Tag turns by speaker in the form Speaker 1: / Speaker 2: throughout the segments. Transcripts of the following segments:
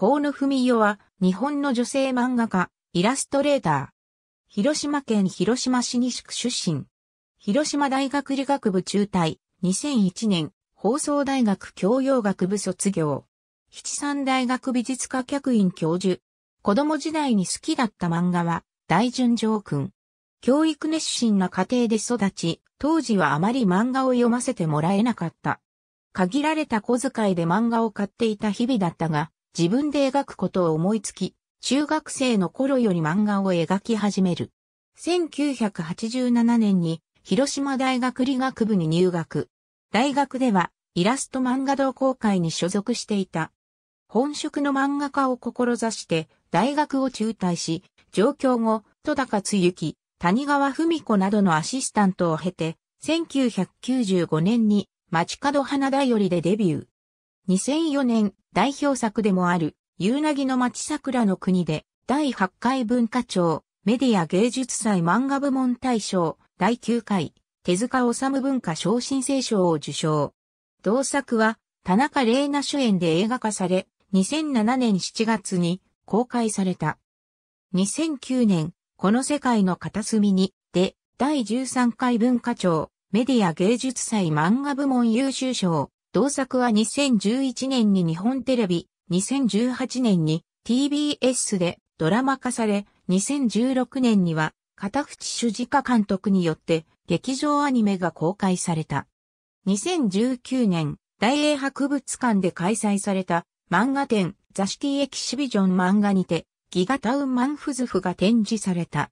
Speaker 1: 河野文代は日本の女性漫画家、イラストレーター。広島県広島市西区出身。広島大学理学部中退。2001年、放送大学教養学部卒業。七三大学美術科客員教授。子供時代に好きだった漫画は、大順上君。教育熱心な家庭で育ち、当時はあまり漫画を読ませてもらえなかった。限られた小遣いで漫画を買っていた日々だったが、自分で描くことを思いつき、中学生の頃より漫画を描き始める。1987年に広島大学理学部に入学。大学ではイラスト漫画同好会に所属していた。本職の漫画家を志して大学を中退し、上京後、戸高つゆき、谷川文子などのアシスタントを経て、1995年に街角花だよりでデビュー。2004年代表作でもある夕凪の町桜の国で第8回文化庁メディア芸術祭漫画部門大賞第9回手塚治虫文化賞進生賞を受賞。同作は田中玲奈主演で映画化され2007年7月に公開された。2009年この世界の片隅にで第13回文化庁メディア芸術祭漫画部門優秀賞同作は2011年に日本テレビ、2018年に TBS でドラマ化され、2016年には片淵主治家監督によって劇場アニメが公開された。2019年、大英博物館で開催された漫画展ザシティエキシビジョン漫画にてギガタウンマンフズフが展示された。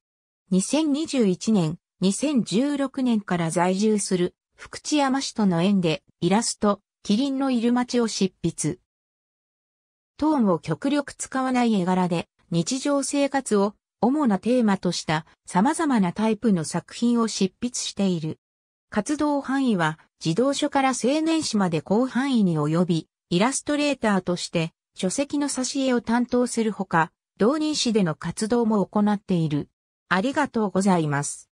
Speaker 1: 2021年、2016年から在住する福知山市との縁でイラスト、キリンのいる街を執筆。トーンを極力使わない絵柄で、日常生活を主なテーマとした様々なタイプの作品を執筆している。活動範囲は児童書から青年誌まで広範囲に及び、イラストレーターとして書籍の挿絵を担当するほか、同人誌での活動も行っている。ありがとうございます。